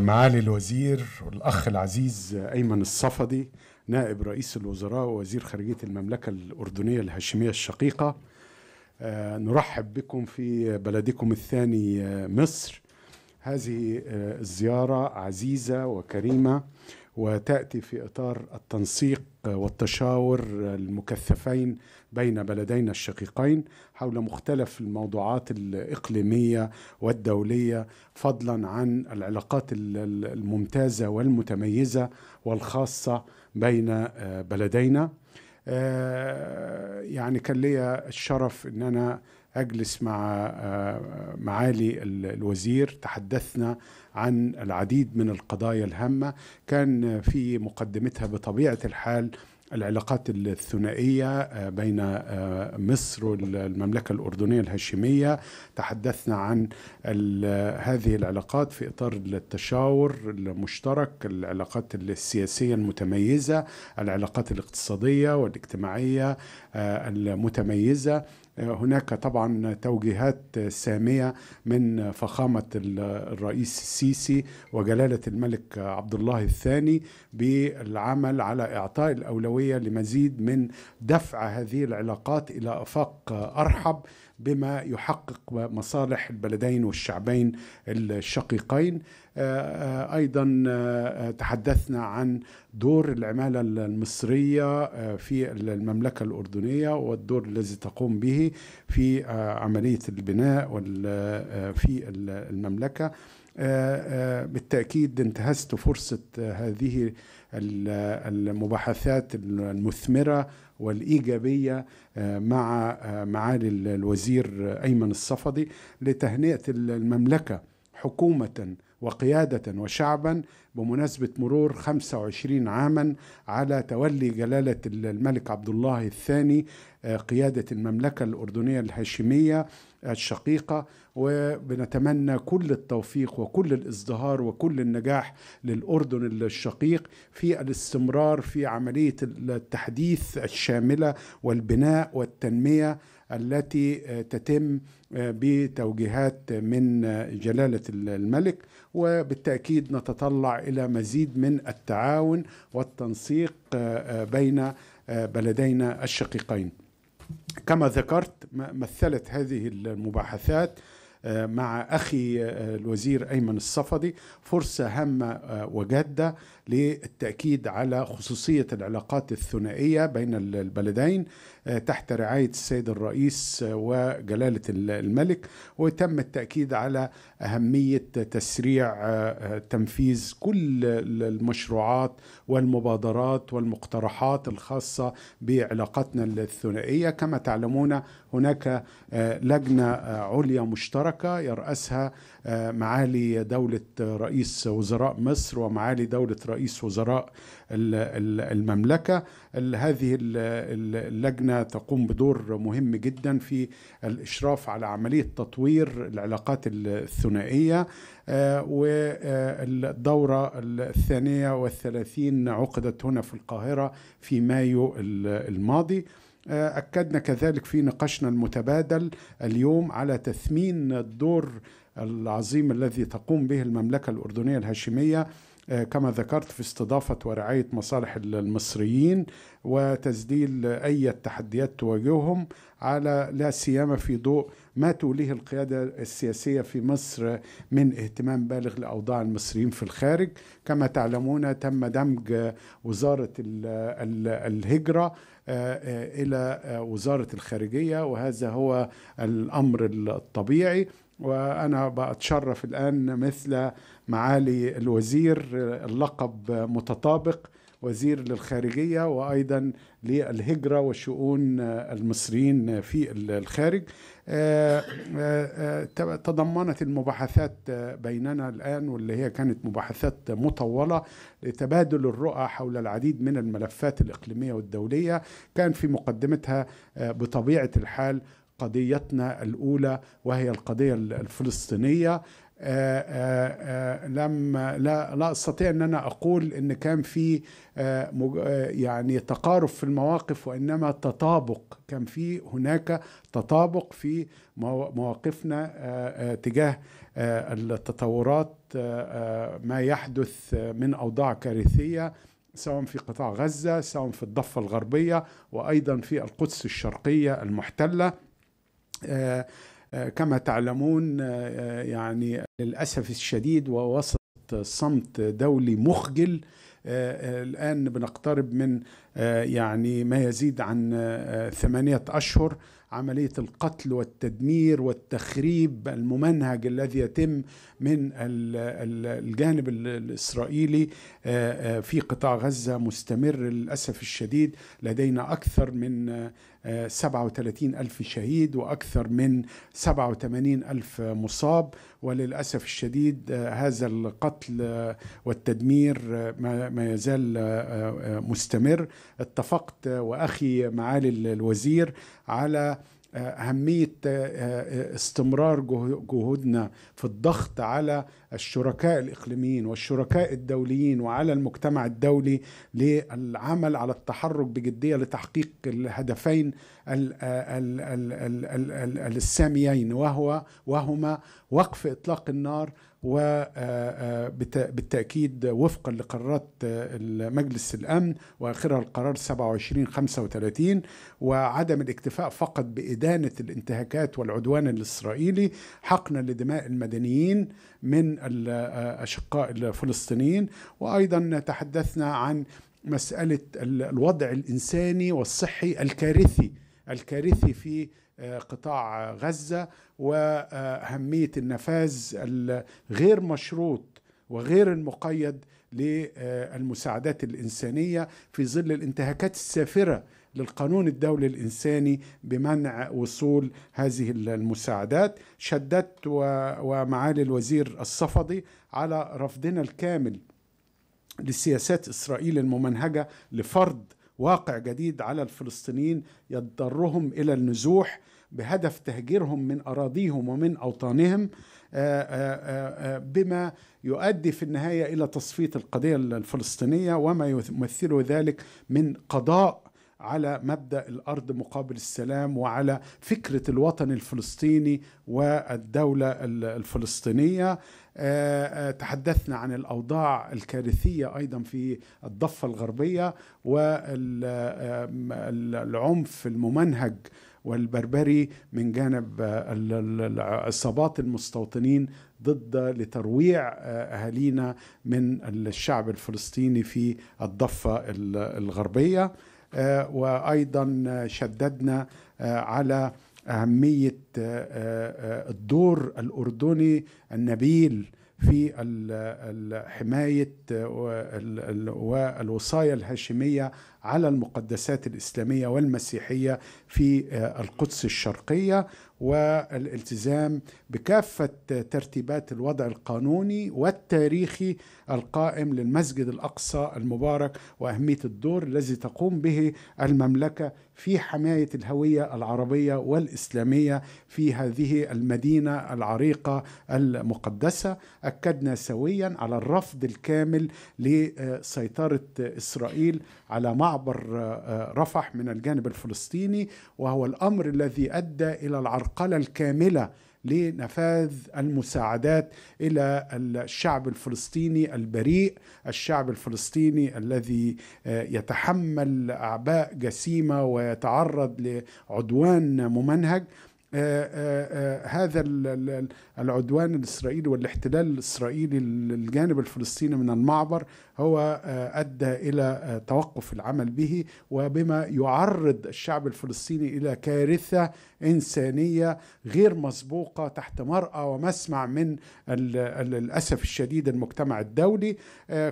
معالي الوزير والأخ العزيز أيمن الصفدي نائب رئيس الوزراء ووزير خارجية المملكة الأردنية الهاشمية الشقيقة آه، نرحب بكم في بلدكم الثاني آه، مصر هذه آه، الزيارة عزيزة وكريمة وتاتي في اطار التنسيق والتشاور المكثفين بين بلدينا الشقيقين حول مختلف الموضوعات الاقليميه والدوليه فضلا عن العلاقات الممتازه والمتميزه والخاصه بين آه، بلدينا آه، يعني كان لي الشرف ان انا اجلس مع آه، معالي الوزير تحدثنا عن العديد من القضايا الهامه كان في مقدمتها بطبيعه الحال العلاقات الثنائية آه، بين آه، مصر والمملكة الأردنية الهاشمية تحدثنا عن هذه العلاقات في إطار التشاور المشترك العلاقات السياسية المتميزة العلاقات الاقتصادية والاجتماعية المتميزة هناك طبعا توجيهات سامية من فخامة الرئيس السيسي وجلالة الملك عبد الله الثاني بالعمل على إعطاء الأولوية لمزيد من دفع هذه العلاقات إلى آفاق أرحب بما يحقق مصالح البلدين والشعبين الشقيقين آه، آه، ايضا آه، تحدثنا عن دور العماله المصريه في المملكه الاردنيه والدور الذي تقوم به في عمليه البناء في المملكه بالتاكيد انتهزت فرصه هذه المباحثات المثمره والايجابيه مع معالي الوزير ايمن الصفدي لتهنئه المملكه حكومه وقيادة وشعبا بمناسبة مرور 25 عاما على تولي جلالة الملك عبد الله الثاني آه، قيادة المملكة الأردنية الهاشمية الشقيقة وبنتمنى كل التوفيق وكل الازدهار وكل النجاح للأردن الشقيق في الاستمرار في عملية التحديث الشاملة والبناء والتنمية التي آه، تتم آه، بتوجيهات من آه، جلاله الملك وبالتاكيد نتطلع الى مزيد من التعاون والتنسيق بين بلدينا الشقيقين. كما ذكرت مثلت هذه المباحثات مع اخي الوزير ايمن الصفدي فرصه هامه وجاده للتأكيد على خصوصية العلاقات الثنائية بين البلدين آه، تحت رعاية السيد الرئيس آه، وجلالة الملك وتم التأكيد على أهمية تسريع آه، تنفيذ كل المشروعات والمبادرات والمقترحات الخاصة بعلاقتنا الثنائية كما تعلمون هناك لجنة عليا مشتركة يرأسها معالي دولة رئيس وزراء مصر ومعالي دولة رئيس وزراء المملكة هذه اللجنة تقوم بدور مهم جدا في الإشراف على عملية تطوير العلاقات الثنائية آه، والدورة الثانية والثلاثين عقدت هنا في القاهرة في مايو الماضي آه، أكدنا كذلك في نقاشنا المتبادل اليوم على تثمين الدور العظيم الذي تقوم به المملكة الأردنية الهاشمية آه، كما ذكرت في استضافة ورعاية مصالح المصريين وتسديل أي تحديات تواجههم على لا سيما في ضوء ما توليه القيادة السياسية في مصر من اهتمام بالغ لأوضاع المصريين في الخارج كما تعلمون تم دمج وزارة الهجرة آه، آه، إلى وزارة الخارجية وهذا هو الأمر الطبيعي وأنا بتشرف الآن مثل معالي الوزير اللقب متطابق وزير للخارجية وأيضا للهجرة وشؤون المصريين في الخارج آه، آه، آه، تضمنت المباحثات بيننا الآن واللي هي كانت مباحثات مطولة لتبادل الرؤى حول العديد من الملفات الإقليمية والدولية كان في مقدمتها بطبيعة الحال قضيتنا الأولى وهي القضية الفلسطينية آه، آه، آه، لم لا, لا استطيع ان انا اقول ان كان في يعني تقارب في المواقف وانما تطابق كان في هناك تطابق في مواقفنا تجاه التطورات ما يحدث من اوضاع كارثيه سواء في قطاع غزه سواء في الضفه الغربيه وايضا في القدس الشرقيه المحتله آه، آه، كما تعلمون آه، يعني للأسف الشديد ووسط صمت دولي مخجل الآن بنقترب من آه، يعني ما يزيد عن آه، ثمانية أشهر عملية القتل والتدمير والتخريب الممنهج الذي يتم من الجانب الإسرائيلي آه، في قطاع غزة مستمر للأسف الشديد لدينا أكثر من 37 ألف شهيد وأكثر من 87 ألف مصاب وللأسف الشديد هذا القتل والتدمير ما يزال مستمر اتفقت واخي معالي الوزير على آه، اهميه آه، آه، استمرار جهودنا في الضغط على الشركاء الإقليميين والشركاء الدوليين وعلى المجتمع الدولي للعمل على التحرك بجدية لتحقيق الهدفين الساميين وهو وهما وقف إطلاق النار وبالتأكيد آه، آه، وفقا لقرارات آه، مجلس الأمن وآخرها القرار 2735 وعدم الاكتفاء فقط بإدانة الانتهاكات والعدوان الإسرائيلي حقنا لدماء المدنيين من الأشقاء آه، الفلسطينيين وأيضا تحدثنا عن مسألة الوضع الإنساني والصحي الكارثي الكارثي في آه، قطاع غزة وأهمية النفاذ الغير مشروط وغير المقيد للمساعدات الإنسانية في ظل الانتهاكات السافرة للقانون الدولي الإنساني بمنع وصول هذه المساعدات شددت ومعالي الوزير الصفدي على رفضنا الكامل لسياسات إسرائيل الممنهجة لفرض واقع جديد على الفلسطينيين يضطرهم إلى النزوح بهدف تهجيرهم من أراضيهم ومن أوطانهم آه، آه، آه، بما يؤدي في النهاية إلى تصفية القضية الفلسطينية وما يمثله ذلك من قضاء على مبدا الارض مقابل السلام وعلى فكره الوطن الفلسطيني والدوله الفلسطينيه آه، آه، تحدثنا عن الاوضاع الكارثيه ايضا في الضفه الغربيه والعنف آه، الممنهج والبربري من جانب العصابات المستوطنين ضد لترويع اهالينا من الشعب الفلسطيني في الضفه الغربيه آه، وايضا شددنا آه، على اهميه آه، الدور الاردني النبيل في حماية والوصاية الهاشمية على المقدسات الإسلامية والمسيحية في القدس الشرقية والالتزام بكافة ترتيبات الوضع القانوني والتاريخي القائم للمسجد الأقصى المبارك وأهمية الدور الذي تقوم به المملكة في حماية الهوية العربية والإسلامية في هذه المدينة العريقة المقدسة أكدنا سويا على الرفض الكامل لسيطرة إسرائيل على معبر آه، رفح من الجانب الفلسطيني وهو الأمر الذي أدى إلى العرقلة الكاملة لنفاذ المساعدات الى الشعب الفلسطيني البريء، الشعب الفلسطيني الذي آه، يتحمل اعباء جسيمه ويتعرض لعدوان ممنهج آه، آه، آه، هذا العدوان الاسرائيلي والاحتلال الاسرائيلي للجانب الفلسطيني من المعبر هو ادى الى توقف العمل به وبما يعرض الشعب الفلسطيني الى كارثه انسانيه غير مسبوقه تحت مرأى ومسمع من للاسف الشديد المجتمع الدولي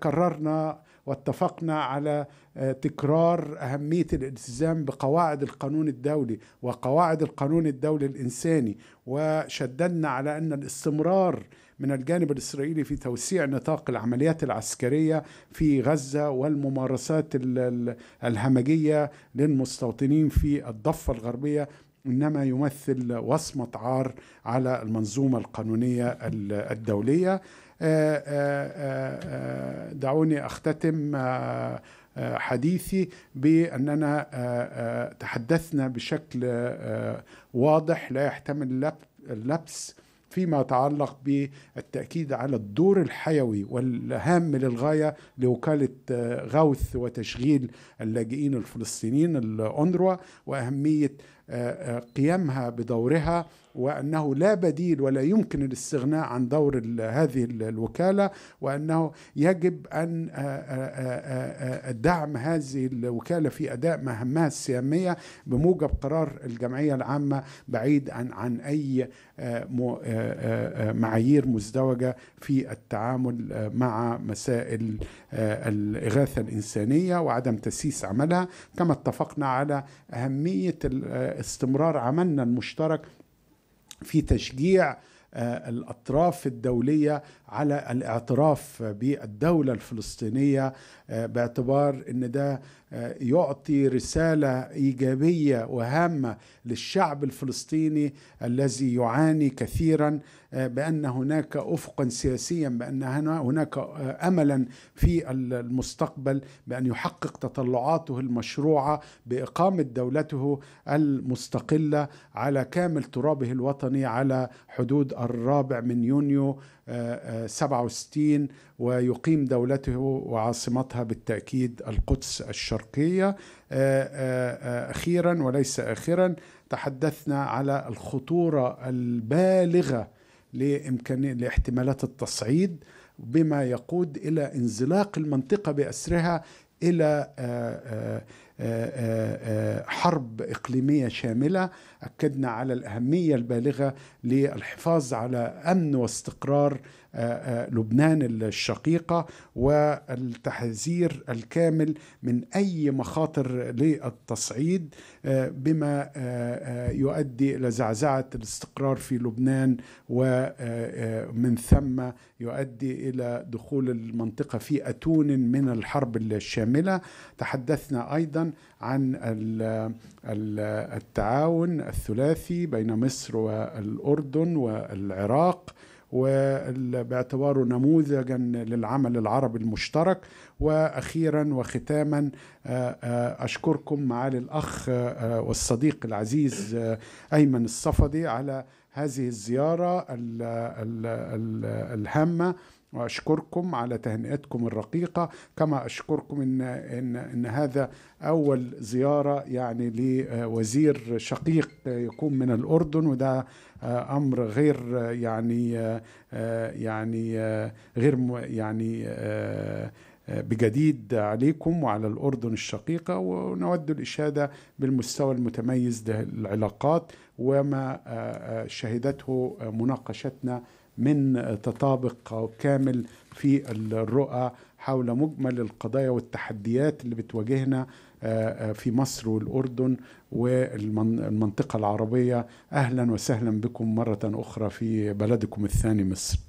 قررنا واتفقنا على آه، تكرار أهمية الالتزام بقواعد القانون الدولي وقواعد القانون الدولي الإنساني وشددنا على أن الاستمرار من الجانب الإسرائيلي في توسيع نطاق العمليات العسكرية في غزة والممارسات الهمجية للمستوطنين في الضفة الغربية انما يمثل وصمه عار على المنظومه القانونيه الدوليه آه، آه، آه، دعوني أختتم حديثي بأننا تحدثنا بشكل واضح لا يحتمل اللبس فيما يتعلق بالتأكيد على الدور الحيوي والهام للغاية لوكالة غوث وتشغيل اللاجئين الفلسطينيين الأندروا وأهمية قيامها بدورها وانه لا بديل ولا يمكن الاستغناء عن دور هذه الوكاله وانه يجب ان آه، آه، آه، دعم هذه الوكاله في اداء مهامها السياميه بموجب قرار الجمعيه العامه بعيد عن عن اي معايير مزدوجه في التعامل مع مسائل الاغاثه الانسانيه وعدم تسييس عملها كما اتفقنا على اهميه استمرار عملنا المشترك في تشجيع آه، الأطراف الدولية على الاعتراف بالدولة الفلسطينية آه، باعتبار أن ده آه، يعطي رساله ايجابيه وهامه للشعب الفلسطيني الذي يعاني كثيرا آه، بان هناك افقا سياسيا بان هناك آه، املا في المستقبل بان يحقق تطلعاته المشروعه باقامه دولته المستقله على كامل ترابه الوطني على حدود الرابع من يونيو 67 ويقيم دولته وعاصمتها بالتاكيد القدس الشرقيه الشرقية آه، آه، آه، أخيرا وليس آخرا تحدثنا على الخطورة البالغة لإمكانية لاحتمالات التصعيد بما يقود إلى انزلاق المنطقة بأسرها إلى حرب إقليمية شاملة أكدنا على الأهمية البالغة للحفاظ على أمن واستقرار لبنان الشقيقة والتحذير الكامل من أي مخاطر للتصعيد آه، بما آه، آه، يؤدي إلى زعزعة الاستقرار في لبنان ومن ثم يؤدي إلى دخول المنطقة في أتون من الحرب الشاملة تحدثنا أيضا عن التعاون الثلاثي بين مصر والأردن والعراق وباعتباره نموذجا للعمل العربي المشترك واخيرا وختاما آه، آه، اشكركم معالي الاخ آه، والصديق العزيز ايمن الصفدي على هذه الزياره الهامه واشكركم على تهنئتكم الرقيقه كما اشكركم ان ان ان هذا اول زياره يعني لوزير شقيق يكون من الاردن وده امر غير يعني يعني غير يعني بجديد عليكم وعلى الأردن الشقيقة ونود الإشادة بالمستوى المتميز للعلاقات وما شهدته مناقشتنا من تطابق كامل في الرؤى حول مجمل القضايا والتحديات اللي بتواجهنا آه، آه، في مصر والأردن والمنطقة العربية أهلا وسهلا بكم مرة أخرى في بلدكم الثاني مصر